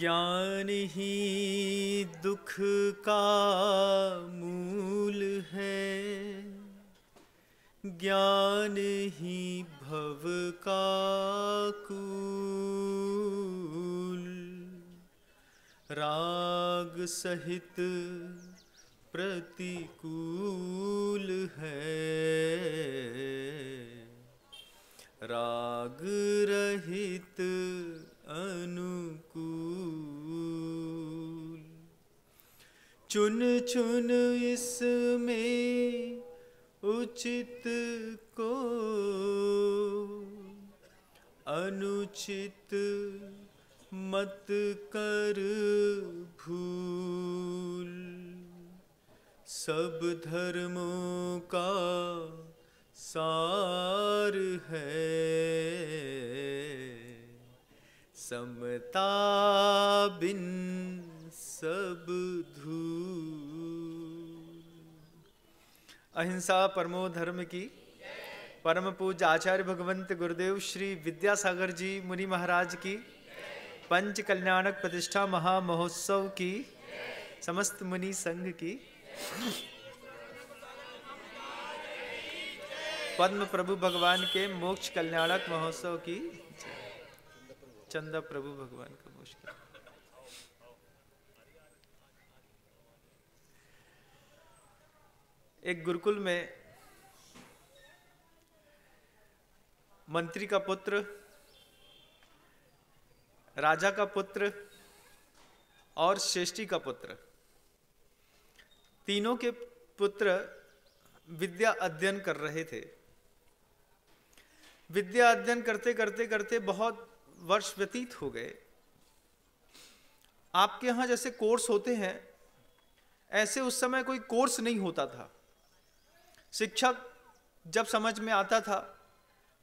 ज्ञान ही दुख का मूल है ज्ञान ही भव का कूल राग सहित प्रतिकूल है राग रहित अनुकूल चुन चुन इसमें उचित को अनुचित मत कर भूल सब धर्मों का सार है समता बिन सब धू अहिंसा परमो धर्म की परम पूज आचार्य भगवंत गुरुदेव श्री विद्यासागर जी मुनि महाराज की पंच कल्याणक प्रतिष्ठा महामहोत्सव की समस्त मुनि संघ की पद्म प्रभु भगवान के मोक्ष कल्याणक महोत्सव की चंदा प्रभु भगवान का मुश्किल एक गुरुकुल में मंत्री का पुत्र राजा का पुत्र और श्रेष्ठी का पुत्र तीनों के पुत्र विद्या अध्ययन कर रहे थे विद्या अध्ययन करते करते करते बहुत वर्ष व्यतीत हो गए आपके यहां जैसे कोर्स होते हैं ऐसे उस समय कोई कोर्स नहीं होता था शिक्षक जब समझ में आता था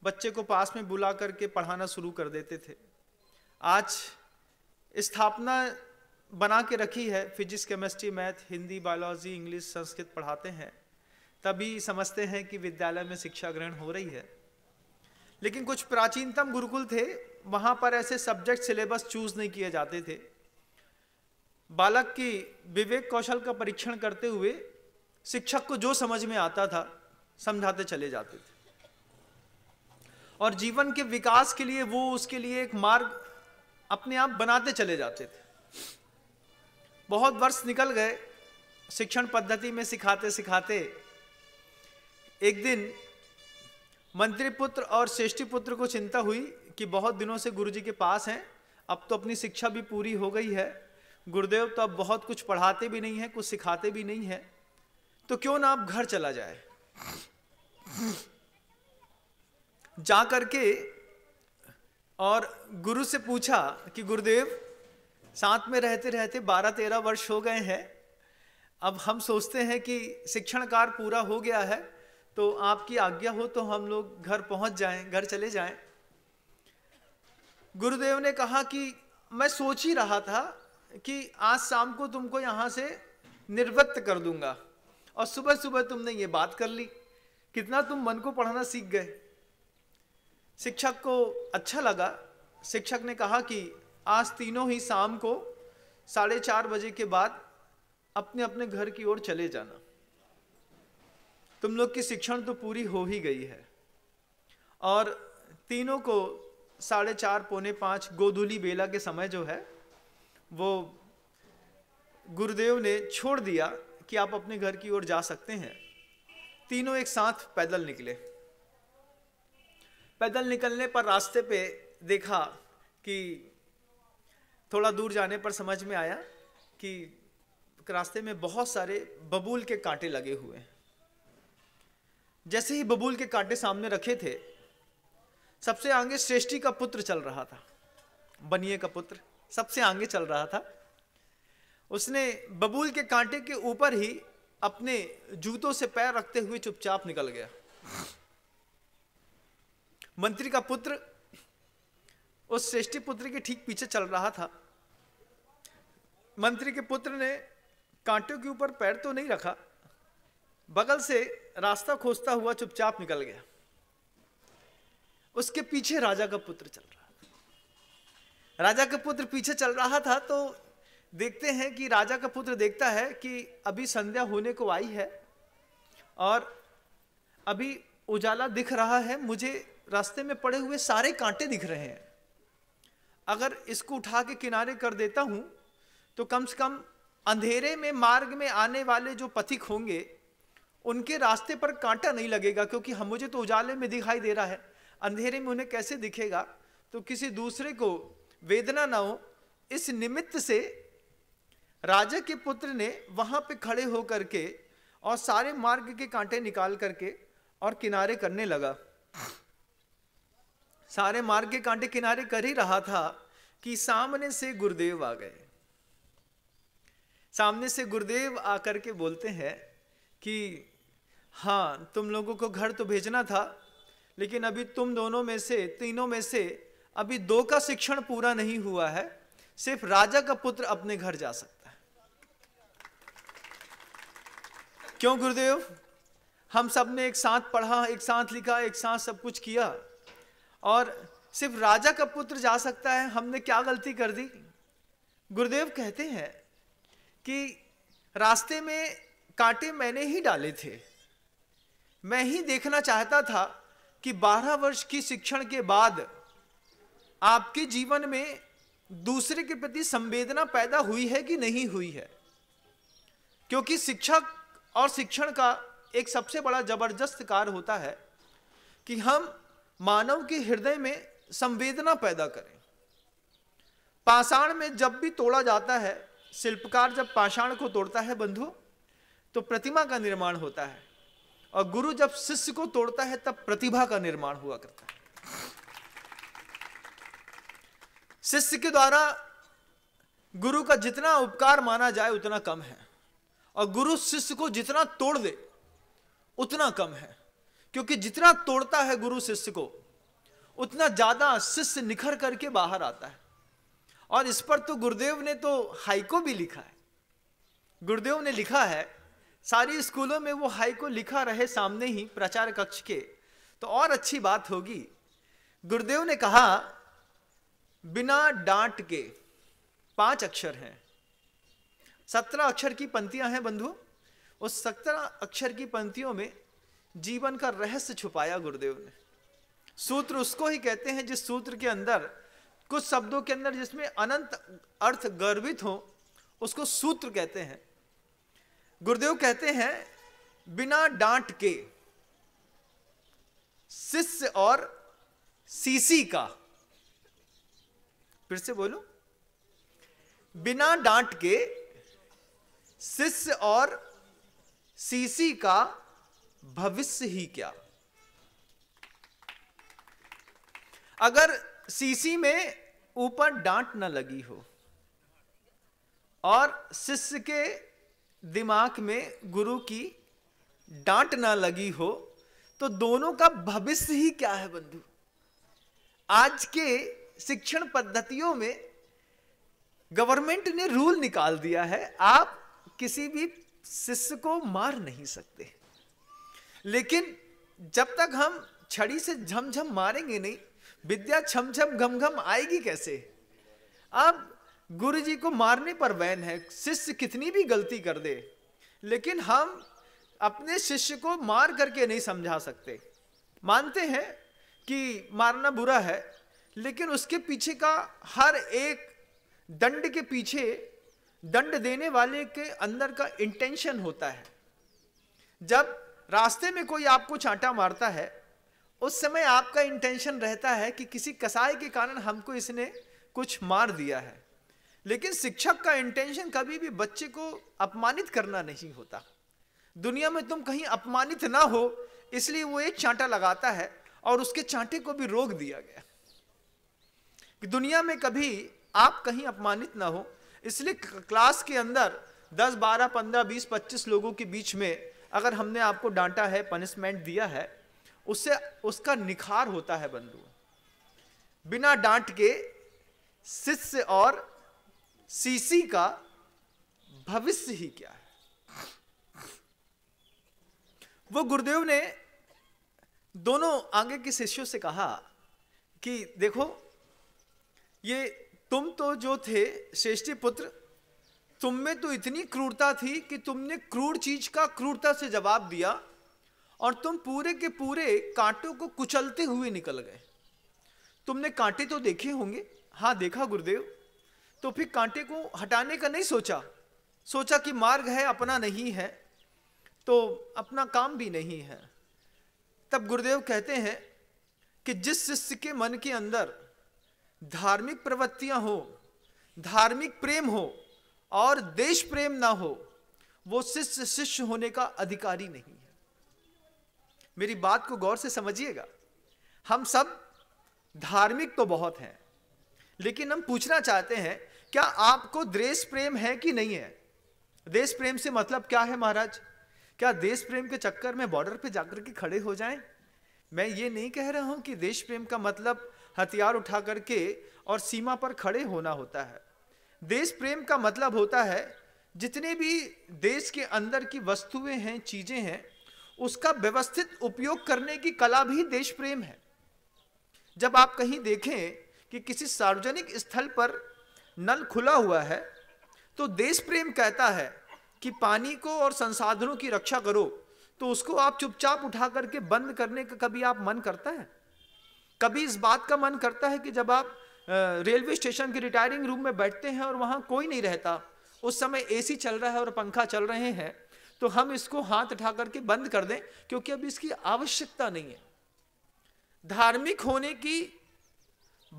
बच्चे को पास में बुला करके पढ़ाना शुरू कर देते थे आज स्थापना बना के रखी है physics chemistry math Hindi biology English Sanskrit पढ़ाते हैं तभी समझते हैं कि विद्यालय में शिक्षा ग्रहण हो रही है लेकिन कुछ प्राचीनतम गुरुकुल थे वहां पर ऐसे सब्जेक्ट सिलेबस चूज नहीं किए जाते थे बालक की विवेक कौशल का परीक्षण करते हुए शिक्षक को जो समझ में आता था समझाते चले जाते थे और जीवन के विकास के लिए वो उसके लिए एक मार्ग अपने आप बनाते चले जाते थे बहुत वर्ष निकल गए शिक्षण पद्धति में सिखाते सिखाते एक दिन मंत्री पुत्र और श्रेष्ठी पुत्र को चिंता हुई कि बहुत दिनों से गुरु जी के पास हैं अब तो अपनी शिक्षा भी पूरी हो गई है गुरुदेव तो अब बहुत कुछ पढ़ाते भी नहीं है कुछ सिखाते भी नहीं है तो क्यों ना आप घर चला जाए जा करके और गुरु से पूछा कि गुरुदेव साथ में रहते रहते बारह तेरह वर्ष हो गए हैं अब हम सोचते हैं कि शिक्षण कार्य पूरा हो गया है तो आपकी आज्ञा हो तो हम लोग घर पहुंच जाएं घर चले जाएं गुरुदेव ने कहा कि मैं सोच ही रहा था कि आज शाम को तुमको यहां से निर्वृत्त कर दूंगा और सुबह सुबह तुमने ये बात कर ली कितना तुम मन को पढ़ाना सीख गए शिक्षक को अच्छा लगा शिक्षक ने कहा कि आज तीनों ही शाम को साढ़े चार बजे के बाद अपने अपने घर की ओर चले जाना तुम लोग की शिक्षण तो पूरी हो ही गई है और तीनों को साढ़े चार पौने पाँच गोधूली बेला के समय जो है वो गुरुदेव ने छोड़ दिया कि आप अपने घर की ओर जा सकते हैं तीनों एक साथ पैदल निकले पैदल निकलने पर रास्ते पे देखा कि थोड़ा दूर जाने पर समझ में आया कि रास्ते में बहुत सारे बबूल के कांटे लगे हुए हैं जैसे ही बबूल के कांटे सामने रखे थे सबसे आगे श्रेष्ठी का पुत्र चल रहा था बनिए का पुत्र सबसे आगे चल रहा था उसने बबूल के कांटे के ऊपर ही अपने जूतों से पैर रखते हुए चुपचाप निकल गया मंत्री का पुत्र उस श्रेष्ठी पुत्र के ठीक पीछे चल रहा था मंत्री के पुत्र ने कांटों के ऊपर पैर तो नहीं रखा बगल से रास्ता खोजता हुआ चुपचाप निकल गया उसके पीछे राजा का पुत्र चल रहा था राजा का पुत्र पीछे चल रहा था तो देखते हैं कि राजा का पुत्र देखता है कि अभी संध्या होने को आई है और अभी उजाला दिख रहा है मुझे रास्ते में पड़े हुए सारे कांटे दिख रहे हैं अगर इसको उठा के किनारे कर देता हूं तो कम से कम अंधेरे में मार्ग में आने वाले जो पथिक होंगे उनके रास्ते पर कांटा नहीं लगेगा क्योंकि हम मुझे तो उजाले में दिखाई दे रहा है अंधेरे में उन्हें कैसे दिखेगा तो किसी दूसरे को वेदना ना हो इस निमित्त से राजा के पुत्र ने वहां पे खड़े होकर के और सारे मार्ग के कांटे निकाल करके और किनारे करने लगा सारे मार्ग के कांटे किनारे कर ही रहा था कि सामने से गुरुदेव आ गए सामने से गुरुदेव आकर के बोलते हैं कि हाँ तुम लोगों को घर तो भेजना था लेकिन अभी तुम दोनों में से तीनों में से अभी दो का शिक्षण पूरा नहीं हुआ है सिर्फ राजा का पुत्र अपने घर जा सकता है क्यों गुरुदेव हम सब ने एक साथ पढ़ा एक साथ लिखा एक साथ सब कुछ किया और सिर्फ राजा का पुत्र जा सकता है हमने क्या गलती कर दी गुरुदेव कहते हैं कि रास्ते में कांटे मैंने ही डाले थे मैं ही देखना चाहता था कि 12 वर्ष की शिक्षण के बाद आपके जीवन में दूसरे के प्रति संवेदना पैदा हुई है कि नहीं हुई है क्योंकि शिक्षा और शिक्षण का एक सबसे बड़ा जबरदस्त कार्य होता है कि हम मानव के हृदय में संवेदना पैदा करें पाषाण में जब भी तोड़ा जाता है शिल्पकार जब पाषाण को तोड़ता है बंधु तो प्रतिमा का निर्माण होता है और गुरु जब शिष्य को तोड़ता है तब प्रतिभा का निर्माण हुआ करता है शिष्य के द्वारा गुरु का जितना उपकार माना जाए उतना कम है और गुरु शिष्य को जितना तोड़ दे उतना कम है क्योंकि जितना तोड़ता है गुरु शिष्य को उतना ज्यादा शिष्य निखर करके बाहर आता है और इस पर तो गुरुदेव ने तो हाइको भी लिखा है गुरुदेव ने लिखा है सारी स्कूलों में वो हाई को लिखा रहे सामने ही प्रचार कक्ष के तो और अच्छी बात होगी गुरुदेव ने कहा बिना डांट के पांच अक्षर हैं सत्रह अक्षर की पंक्तियां हैं बंधु उस सत्रह अक्षर की पंक्तियों में जीवन का रहस्य छुपाया गुरुदेव ने सूत्र उसको ही कहते हैं जिस सूत्र के अंदर कुछ शब्दों के अंदर जिसमें अनंत अर्थ गर्वित हो उसको सूत्र कहते हैं गुरुदेव कहते हैं बिना डांट के शिष्य और सीसी का फिर से बोलू बिना डांट के शिष्य और सीसी का भविष्य ही क्या अगर सीसी में ऊपर डांट न लगी हो और शिष्य के दिमाग में गुरु की डांट ना लगी हो तो दोनों का भविष्य ही क्या है बंधु आज के शिक्षण पद्धतियों में गवर्नमेंट ने रूल निकाल दिया है आप किसी भी शिष्य को मार नहीं सकते लेकिन जब तक हम छड़ी से झमझम मारेंगे नहीं विद्या घम घमघम आएगी कैसे आप गुरु जी को मारने पर वैन है शिष्य कितनी भी गलती कर दे लेकिन हम अपने शिष्य को मार करके नहीं समझा सकते मानते हैं कि मारना बुरा है लेकिन उसके पीछे का हर एक दंड के पीछे दंड देने वाले के अंदर का इंटेंशन होता है जब रास्ते में कोई आपको चांटा मारता है उस समय आपका इंटेंशन रहता है कि किसी कसाई के कारण हमको इसने कुछ मार दिया है लेकिन शिक्षक का इंटेंशन कभी भी बच्चे को अपमानित करना नहीं होता दुनिया में तुम कहीं अपमानित ना हो इसलिए वो एक चांटा लगाता है और उसके चांटे को भी रोक दिया गया कि दुनिया में कभी आप कहीं अपमानित ना हो इसलिए क्लास के अंदर 10, 12, 15, 20, 25 लोगों के बीच में अगर हमने आपको डांटा है पनिशमेंट दिया है उससे उसका निखार होता है बंधु बिना डांट के शिष्य और सीसी का भविष्य ही क्या है वो गुरुदेव ने दोनों आगे के शिष्यों से कहा कि देखो ये तुम तो जो थे श्रेष्ठी पुत्र तुम में तो इतनी क्रूरता थी कि तुमने क्रूर चीज का क्रूरता से जवाब दिया और तुम पूरे के पूरे कांटों को कुचलते हुए निकल गए तुमने कांटे तो देखे होंगे हाँ देखा गुरुदेव तो फिर कांटे को हटाने का नहीं सोचा सोचा कि मार्ग है अपना नहीं है तो अपना काम भी नहीं है तब गुरुदेव कहते हैं कि जिस शिष्य के मन के अंदर धार्मिक प्रवृत्तियां हो धार्मिक प्रेम हो और देश प्रेम ना हो वो शिष्य शिष्य होने का अधिकारी नहीं है मेरी बात को गौर से समझिएगा हम सब धार्मिक तो बहुत हैं लेकिन हम पूछना चाहते हैं क्या आपको देश प्रेम है कि नहीं है देश प्रेम से मतलब क्या है महाराज क्या देश प्रेम के चक्कर में बॉर्डर पे जाकर के खड़े हो जाएं? मैं ये नहीं कह रहा हूं कि देश प्रेम का मतलब हथियार उठा करके और सीमा पर खड़े होना होता है देश प्रेम का मतलब होता है जितने भी देश के अंदर की वस्तुएं हैं चीजें हैं उसका व्यवस्थित उपयोग करने की कला भी देश प्रेम है जब आप कहीं देखें कि किसी सार्वजनिक स्थल पर नल खुला हुआ है तो देश प्रेम कहता है कि पानी को और संसाधनों की रक्षा करो तो उसको आप चुपचाप उठा करके बंद करने का कभी आप मन करता है कभी इस बात का मन करता है कि जब आप रेलवे स्टेशन के रिटायरिंग रूम में बैठते हैं और वहां कोई नहीं रहता उस समय एसी चल रहा है और पंखा चल रहे हैं तो हम इसको हाथ उठा करके बंद कर दें क्योंकि अब इसकी आवश्यकता नहीं है धार्मिक होने की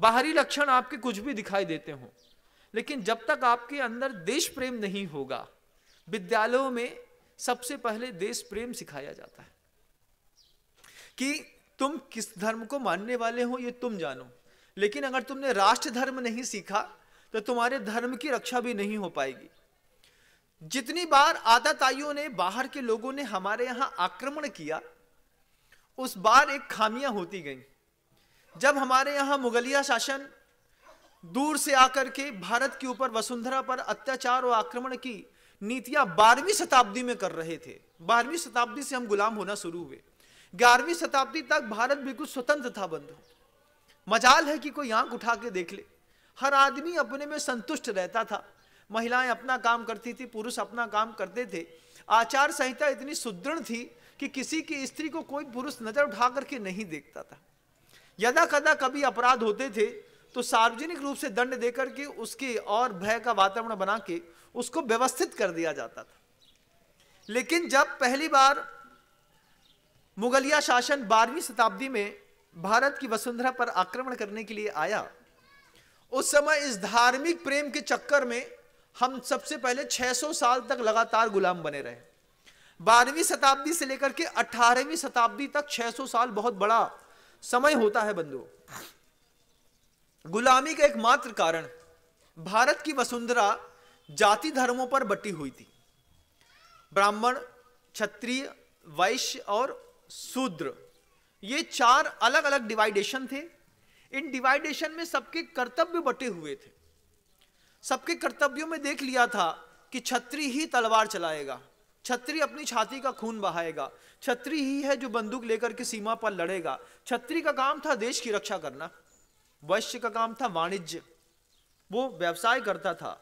बाहरी लक्षण आपके कुछ भी दिखाई देते हों लेकिन जब तक आपके अंदर देश प्रेम नहीं होगा विद्यालयों में सबसे पहले देश प्रेम सिखाया जाता है कि तुम किस धर्म को मानने वाले हो ये तुम जानो लेकिन अगर तुमने राष्ट्र धर्म नहीं सीखा तो तुम्हारे धर्म की रक्षा भी नहीं हो पाएगी जितनी बार आताइयों ने बाहर के लोगों ने हमारे यहां आक्रमण किया उस बार एक खामियां होती गई जब हमारे यहां मुगलिया शासन दूर से आकर के भारत के ऊपर वसुंधरा पर अत्याचार और आक्रमण की नीतियां बारहवीं शताब्दी में कर रहे थे बारहवीं शताब्दी से हम गुलाम होना शुरू हुए ग्यारहवीं शताब्दी तक भारत बिल्कुल स्वतंत्र था बंधु मजाल है कि कोई आंख उठा के देख ले हर आदमी अपने में संतुष्ट रहता था महिलाएं अपना काम करती थी पुरुष अपना काम करते थे आचार संहिता इतनी सुदृढ़ थी कि किसी की स्त्री को कोई पुरुष नजर उठा करके नहीं देखता था यदा कदा कभी अपराध होते थे तो सार्वजनिक रूप से दंड देकर के उसके और भय का वातावरण बना के उसको व्यवस्थित कर दिया जाता था लेकिन जब पहली बार मुगलिया शासन बारहवीं शताब्दी में भारत की वसुंधरा पर आक्रमण करने के लिए आया उस समय इस धार्मिक प्रेम के चक्कर में हम सबसे पहले 600 साल तक लगातार गुलाम बने रहे बारहवीं शताब्दी से लेकर के अठारहवीं शताब्दी तक 600 साल बहुत बड़ा समय होता है बंधुओं गुलामी का एकमात्र कारण भारत की वसुंधरा जाति धर्मों पर बटी हुई थी ब्राह्मण क्षत्रिय वैश्य और शूद्र ये चार अलग अलग डिवाइडेशन थे इन डिवाइडेशन में सबके कर्तव्य बटे हुए थे सबके कर्तव्यों में देख लिया था कि छत्री ही तलवार चलाएगा छत्री अपनी छाती का खून बहाएगा छत्री ही है जो बंदूक लेकर के सीमा पर लड़ेगा छत्री का काम था देश की रक्षा करना वैश्य का काम था वाणिज्य वो व्यवसाय करता था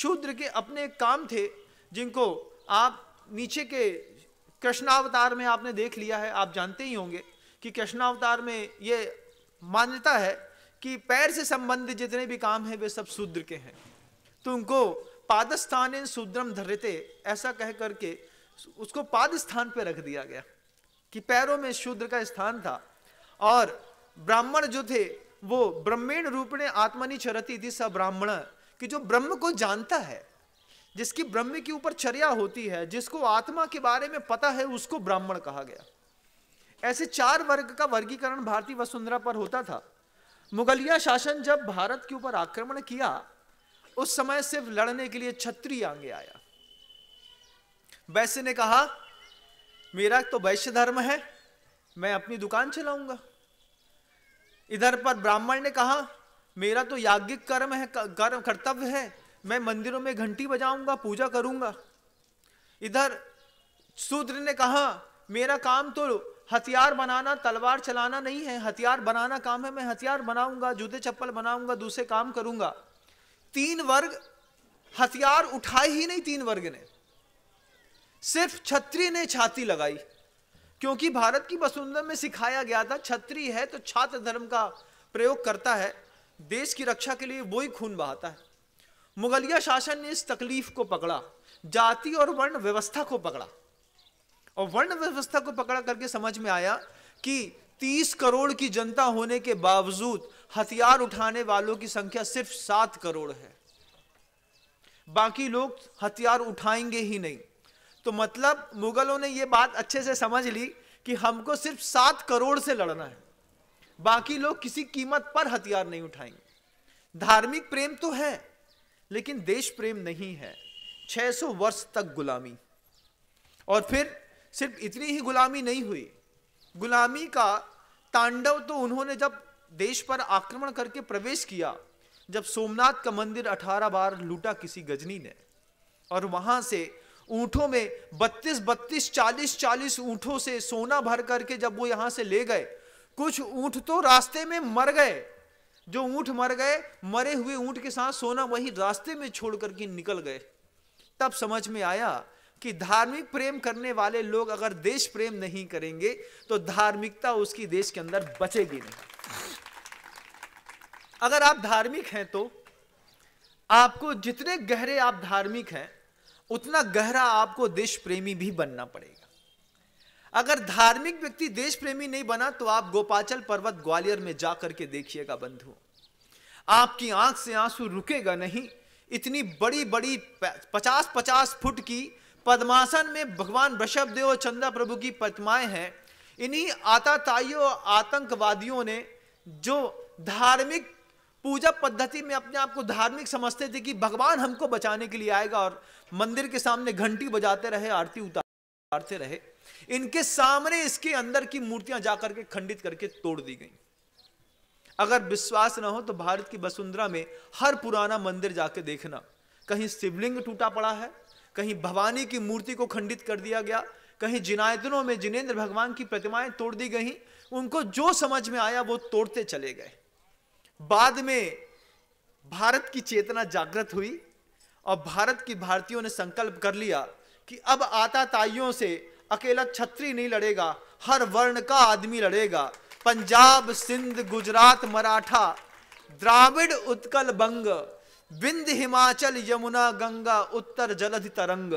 शूद्र के अपने काम थे जिनको आप नीचे के कृष्णावतार में आपने देख लिया है आप जानते ही होंगे कि कृष्णावतार में ये मान्यता है कि पैर से संबंधित जितने भी काम हैं वे सब शूद्र के हैं तो उनको पादस्थान शूद्रम धरते ऐसा कह करके उसको पाद स्थान पर रख दिया गया कि पैरों में शूद्र का स्थान था और ब्राह्मण जो थे वो ब्रह्मेण रूपणे आत्मनि चरती थी स ब्राह्मण कि जो ब्रह्म को जानता है जिसकी ब्रह्म के ऊपर चर्या होती है जिसको आत्मा के बारे में पता है उसको ब्राह्मण कहा गया ऐसे चार वर्ग का वर्गीकरण भारतीय वसुंधरा पर होता था मुगलिया शासन जब भारत के ऊपर आक्रमण किया उस समय सिर्फ लड़ने के लिए छत्री आगे आया वैश्य ने कहा मेरा तो वैश्य धर्म है मैं अपनी दुकान चलाऊंगा इधर पर ब्राह्मण ने कहा मेरा तो याज्ञिक कर्म है कर्म कर्तव्य है मैं मंदिरों में घंटी बजाऊंगा पूजा करूंगा इधर शूद्र ने कहा मेरा काम तो हथियार बनाना तलवार चलाना नहीं है हथियार बनाना काम है मैं हथियार बनाऊंगा जूते चप्पल बनाऊंगा दूसरे काम करूंगा तीन वर्ग हथियार उठाए ही नहीं तीन वर्ग ने सिर्फ छत्री ने छाती लगाई क्योंकि भारत की वसुंधरा में सिखाया गया था छत्री है तो छात्र धर्म का प्रयोग करता है देश की रक्षा के लिए वो ही खून बहाता है मुगलिया शासन ने इस तकलीफ को पकड़ा जाति और वर्ण व्यवस्था को पकड़ा और वर्ण व्यवस्था को पकड़ा करके समझ में आया कि 30 करोड़ की जनता होने के बावजूद हथियार उठाने वालों की संख्या सिर्फ सात करोड़ है बाकी लोग हथियार उठाएंगे ही नहीं तो मतलब मुगलों ने यह बात अच्छे से समझ ली कि हमको सिर्फ सात करोड़ से लड़ना है बाकी लोग किसी कीमत पर हथियार नहीं उठाएंगे धार्मिक प्रेम तो है लेकिन देश प्रेम नहीं है 600 वर्ष तक गुलामी और फिर सिर्फ इतनी ही गुलामी नहीं हुई गुलामी का तांडव तो उन्होंने जब देश पर आक्रमण करके प्रवेश किया जब सोमनाथ का मंदिर अठारह बार लूटा किसी गजनी ने और वहां से ऊँटों में बत्तीस बत्तीस चालीस चालीस ऊँटों से सोना भर करके जब वो यहाँ से ले गए कुछ ऊँट तो रास्ते में मर गए जो ऊँट मर गए मरे हुए ऊँट के साथ सोना वही रास्ते में छोड़ करके निकल गए तब समझ में आया कि धार्मिक प्रेम करने वाले लोग अगर देश प्रेम नहीं करेंगे तो धार्मिकता उसकी देश के अंदर बचेगी नहीं अगर आप धार्मिक हैं तो आपको जितने गहरे आप धार्मिक हैं उतना गहरा आपको देश प्रेमी भी बनना पड़ेगा अगर धार्मिक व्यक्ति देश प्रेमी नहीं बना तो आप गोपाचल पर्वत ग्वालियर में जाकर के देखिएगा बंधु आपकी आंख से आंसू रुकेगा नहीं इतनी बड़ी बड़ी पचास पचास फुट की पद्मासन में भगवान वृषभ देव और चंदा प्रभु की प्रतिमाएं हैं इन्हीं आताताइयों आतंकवादियों ने जो धार्मिक पूजा पद्धति में अपने आप को धार्मिक समझते थे कि भगवान हमको बचाने के लिए आएगा और मंदिर के सामने घंटी बजाते रहे आरती उतारते रहे इनके सामने इसके अंदर की मूर्तियां जाकर के खंडित करके तोड़ दी गई अगर विश्वास ना हो तो भारत की वसुंधरा में हर पुराना मंदिर जाके देखना कहीं शिवलिंग टूटा पड़ा है कहीं भवानी की मूर्ति को खंडित कर दिया गया कहीं जिनायतनों में जिनेन्द्र भगवान की प्रतिमाएं तोड़ दी गई उनको जो समझ में आया वो तोड़ते चले गए बाद में भारत की चेतना जागृत हुई और भारत की भारतीयों ने संकल्प कर लिया कि अब आताताइयों से अकेला छत्री नहीं लड़ेगा हर वर्ण का आदमी लड़ेगा पंजाब सिंध गुजरात मराठा द्राविड उत्कल बंग विंध हिमाचल यमुना गंगा उत्तर जलधि तरंग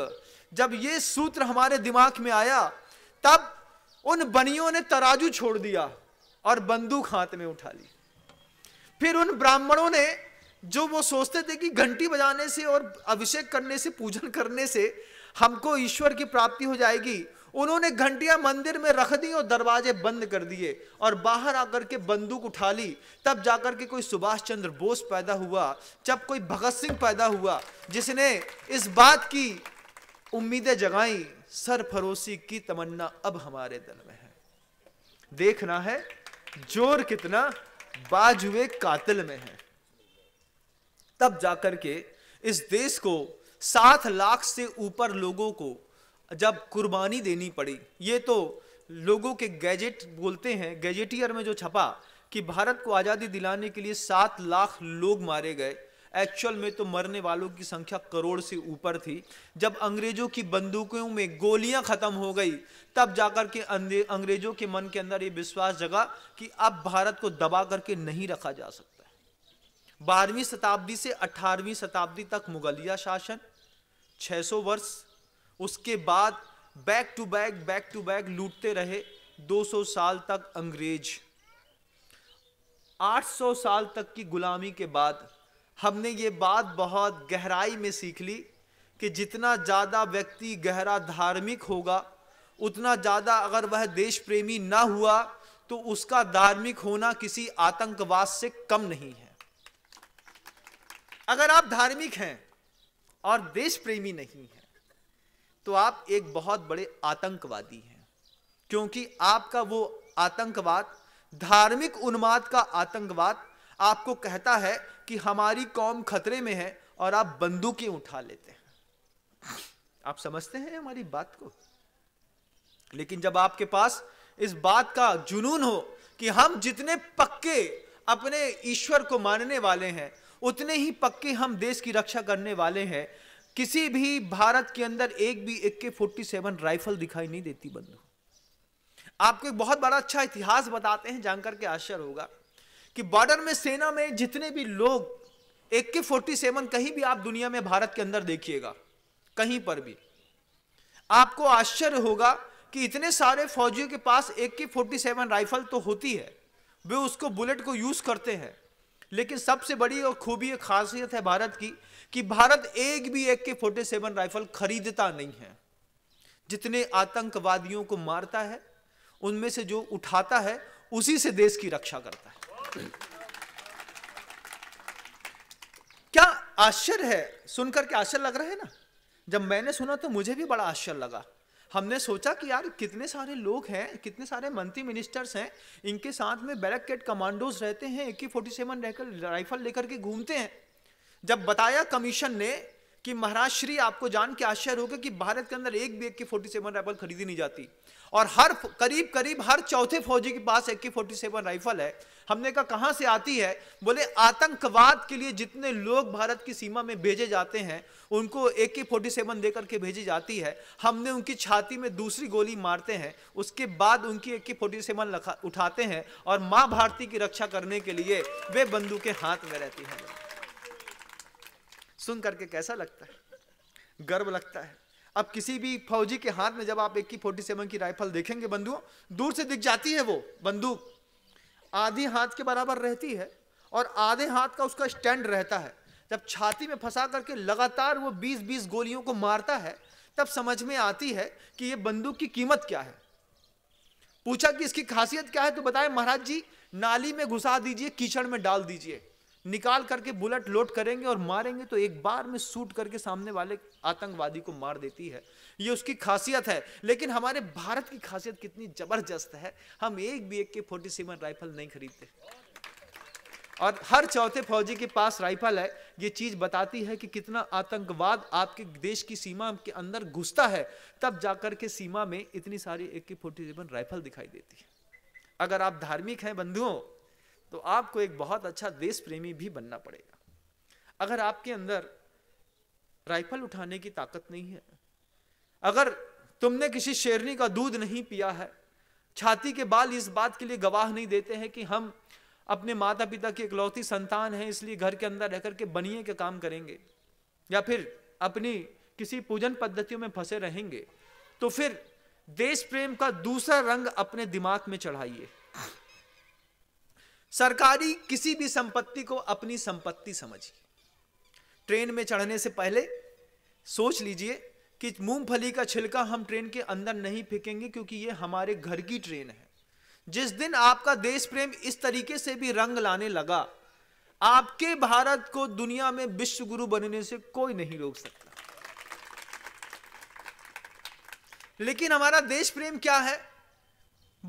जब ये सूत्र हमारे दिमाग में आया तब उन बनियों ने तराजू छोड़ दिया और बंदूक हाथ में उठा ली फिर उन ब्राह्मणों ने जो वो सोचते थे कि घंटी बजाने से और अभिषेक करने से पूजन करने से हमको ईश्वर की प्राप्ति हो जाएगी उन्होंने घंटियां मंदिर में रख दी और दरवाजे बंद कर दिए और बाहर आकर के बंदूक उठा ली तब जाकर के कोई सुभाष चंद्र बोस पैदा हुआ जब कोई भगत सिंह पैदा हुआ जिसने इस बात की उम्मीदें जगाई सर फरोसी की तमन्ना अब हमारे दल में है देखना है जोर कितना बाजुए कातिल में है तब जाकर के इस देश को सात लाख से ऊपर लोगों को जब कुर्बानी देनी पड़ी ये तो लोगों के गैजेट बोलते हैं गैजेटियर में जो छपा कि भारत को आज़ादी दिलाने के लिए सात लाख लोग मारे गए एक्चुअल में तो मरने वालों की संख्या करोड़ से ऊपर थी जब अंग्रेजों की बंदूकों में गोलियां खत्म हो गई तब जाकर के अंग्रेजों के मन के अंदर ये विश्वास जगा कि अब भारत को दबा करके नहीं रखा जा सकता बारहवीं शताब्दी से अठारहवीं शताब्दी तक मुगलिया शासन 600 वर्ष उसके बाद back to back back to back लूटते रहे 200 साल तक अंग्रेज 800 साल तक की गुलामी के बाद हमने ये बात बहुत गहराई में सीख ली कि जितना ज़्यादा व्यक्ति गहरा धार्मिक होगा उतना ज़्यादा अगर वह देश प्रेमी ना हुआ तो उसका धार्मिक होना किसी आतंकवाद से कम नहीं है अगर आप धार्मिक हैं और देश प्रेमी नहीं हैं तो आप एक बहुत बड़े आतंकवादी हैं क्योंकि आपका वो आतंकवाद धार्मिक उन्माद का आतंकवाद आपको कहता है कि हमारी कौम खतरे में है और आप बंदूकें उठा लेते हैं आप समझते हैं हमारी बात को लेकिन जब आपके पास इस बात का जुनून हो कि हम जितने पक्के अपने ईश्वर को मानने वाले हैं उतने ही पक्के हम देश की रक्षा करने वाले हैं किसी भी भारत के अंदर एक भी एक के फोर्टी सेवन राइफल दिखाई नहीं देती बंदूक आपको एक बहुत बड़ा अच्छा इतिहास बताते हैं जानकर के आश्चर्य होगा कि बॉर्डर में सेना में जितने भी लोग ए के फोर्टी सेवन कहीं भी आप दुनिया में भारत के अंदर देखिएगा कहीं पर भी आपको आश्चर्य होगा कि इतने सारे फौजियों के पास ए के फोर्टी सेवन राइफल तो होती है वे उसको बुलेट को यूज करते हैं लेकिन सबसे बड़ी और खूबी खासियत है भारत की कि भारत एक भी एक के फोर्टी सेवन राइफल खरीदता नहीं है जितने आतंकवादियों को मारता है उनमें से जो उठाता है उसी से देश की रक्षा करता है क्या आश्चर्य है सुनकर के आश्चर्य लग रहा है ना जब मैंने सुना तो मुझे भी बड़ा आश्चर्य लगा हमने सोचा कि यार कितने सारे लोग हैं कितने सारे मंत्री मिनिस्टर्स हैं इनके साथ में बैरकेट कमांडोज रहते हैं ए के फोर्टी सेवन रहकर राइफल लेकर के घूमते हैं जब बताया कमीशन ने कि महाराज श्री आपको जान के आश्चर्य होगा कि भारत के अंदर एक भी एक की फोर्टी सेवन राइफल खरीदी नहीं जाती और हर करीब करीब हर चौथे फौजी के पास एक की फोर्टी सेवन राइफल है हमने कहा कहां से आती है बोले आतंकवाद के लिए जितने लोग भारत की सीमा में भेजे जाते हैं उनको एक के फोर्टी सेवन दे करके भेजी जाती है हमने उनकी छाती में दूसरी गोली मारते हैं उसके बाद उनकी एक के फोर्टी सेवन उठाते हैं और माँ भारती की रक्षा करने के लिए वे बंदूकें हाथ में रहती हैं सुन करके कैसा लगता है गर्व लगता है अब किसी भी फौजी के हाथ में जब आप एक फोर्टी सेवन की राइफल देखेंगे बंदूक दूर से दिख जाती है वो बंदूक आधी हाथ के बराबर रहती है और आधे हाथ का उसका स्टैंड रहता है जब छाती में फंसा करके लगातार वो 20-20 गोलियों को मारता है तब समझ में आती है कि ये बंदूक की कीमत क्या है पूछा कि इसकी खासियत क्या है तो बताएं महाराज जी नाली में घुसा दीजिए कीचड़ में डाल दीजिए निकाल करके बुलेट लोड करेंगे और मारेंगे तो एक बार में सूट करके सामने वाले आतंकवादी को मार देती है ये उसकी खासियत है लेकिन हमारे भारत की खासियत कितनी जबरदस्त है हम एक भी एक के फोर्टी सेवन राइफल नहीं खरीदते और हर चौथे फौजी के पास राइफल है ये चीज बताती है कि कितना आतंकवाद आपके देश की सीमा के अंदर घुसता है तब जाकर के सीमा में इतनी सारी एक के फोर्टी सेवन राइफल दिखाई देती है अगर आप धार्मिक हैं बंधुओं तो आपको एक बहुत अच्छा देश प्रेमी भी बनना पड़ेगा अगर आपके अंदर राइफल उठाने की ताकत नहीं है अगर तुमने किसी शेरनी का दूध नहीं पिया है छाती के बाल इस बात के लिए गवाह नहीं देते हैं कि हम अपने माता पिता की इकलौती संतान हैं इसलिए घर के अंदर रहकर के बनिए के काम करेंगे या फिर अपनी किसी पूजन पद्धतियों में फंसे रहेंगे तो फिर देश प्रेम का दूसरा रंग अपने दिमाग में चढ़ाइए सरकारी किसी भी संपत्ति को अपनी संपत्ति समझिए ट्रेन में चढ़ने से पहले सोच लीजिए कि मूंगफली का छिलका हम ट्रेन के अंदर नहीं फेंकेंगे क्योंकि ये हमारे घर की ट्रेन है जिस दिन आपका देश प्रेम इस तरीके से भी रंग लाने लगा आपके भारत को दुनिया में विश्व गुरु बनने से कोई नहीं रोक सकता लेकिन हमारा देश प्रेम क्या है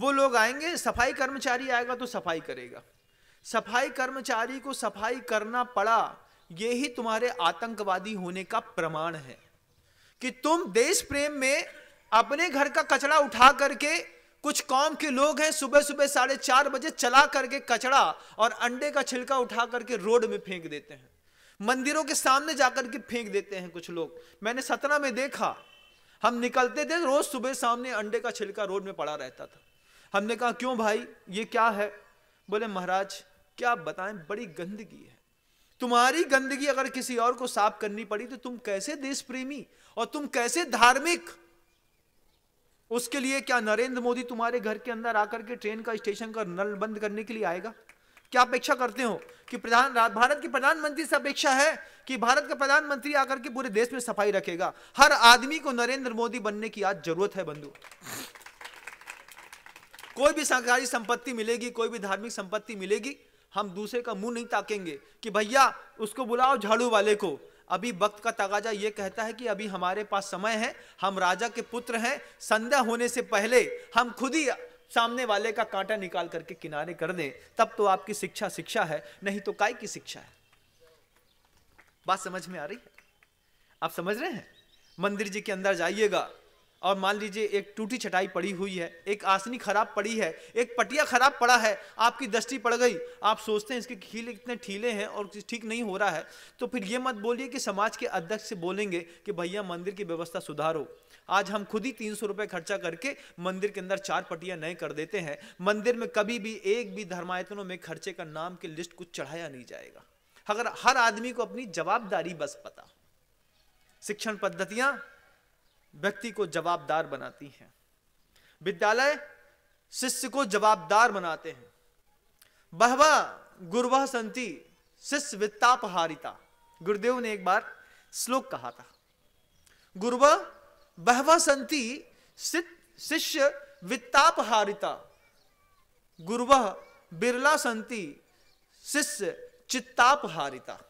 वो लोग आएंगे सफाई कर्मचारी आएगा तो सफाई करेगा सफाई कर्मचारी को सफाई करना पड़ा ये ही तुम्हारे आतंकवादी होने का प्रमाण है कि तुम देश प्रेम में अपने घर का कचरा उठा करके कुछ कौम के लोग हैं सुबह सुबह साढ़े चार बजे चला करके कचरा और अंडे का छिलका उठा करके रोड में फेंक देते हैं मंदिरों के सामने जाकर के फेंक देते हैं कुछ लोग मैंने सतना में देखा हम निकलते थे रोज सुबह सामने अंडे का छिलका रोड में पड़ा रहता था हमने कहा क्यों भाई ये क्या है बोले महाराज क्या बताएं बड़ी गंदगी है तुम्हारी गंदगी अगर किसी और को साफ करनी पड़ी तो तुम कैसे देश प्रेमी और तुम कैसे धार्मिक उसके लिए क्या नरेंद्र मोदी तुम्हारे घर के अंदर आकर के ट्रेन का स्टेशन का नल बंद करने के लिए आएगा क्या अपेक्षा करते हो कि प्रधान भारत के प्रधानमंत्री से अपेक्षा है कि भारत का प्रधानमंत्री आकर के पूरे देश में सफाई रखेगा हर आदमी को नरेंद्र मोदी बनने की आज जरूरत है बंधु कोई भी सरकारी संपत्ति मिलेगी कोई भी धार्मिक संपत्ति मिलेगी हम दूसरे का मुंह नहीं ताकेंगे कि भैया उसको बुलाओ झाड़ू वाले को अभी वक्त का तगाजा ये कहता है कि अभी हमारे पास समय है हम राजा के पुत्र हैं संध्या होने से पहले हम खुद ही सामने वाले का कांटा निकाल करके किनारे कर दें तब तो आपकी शिक्षा शिक्षा है नहीं तो काय की शिक्षा है बात समझ में आ रही है आप समझ रहे हैं मंदिर जी के अंदर जाइएगा और मान लीजिए एक टूटी चटाई पड़ी हुई है एक आसनी खराब पड़ी है एक पटिया खराब पड़ा है आपकी दृष्टि पड़ गई आप सोचते हैं इसके खीले इतने ठीले हैं और ठीक नहीं हो रहा है तो फिर ये मत बोलिए कि समाज के अध्यक्ष से बोलेंगे कि भैया मंदिर की व्यवस्था सुधारो आज हम खुद ही तीन सौ रुपये खर्चा करके मंदिर के अंदर चार पटिया नए कर देते हैं मंदिर में कभी भी एक भी धर्मायतनों में खर्चे का नाम की लिस्ट कुछ चढ़ाया नहीं जाएगा अगर हर आदमी को अपनी जवाबदारी बस पता शिक्षण पद्धतियां व्यक्ति को जवाबदार बनाती हैं विद्यालय शिष्य को जवाबदार बनाते हैं बहवा गुरुवह संति शिष्य वित्तापहारिता गुरुदेव ने एक बार श्लोक कहा था गुरुवा बहवा संति शिष्य वित्तापहारिता गुरुवह बिरला संति शिष्य चित्तापहारिता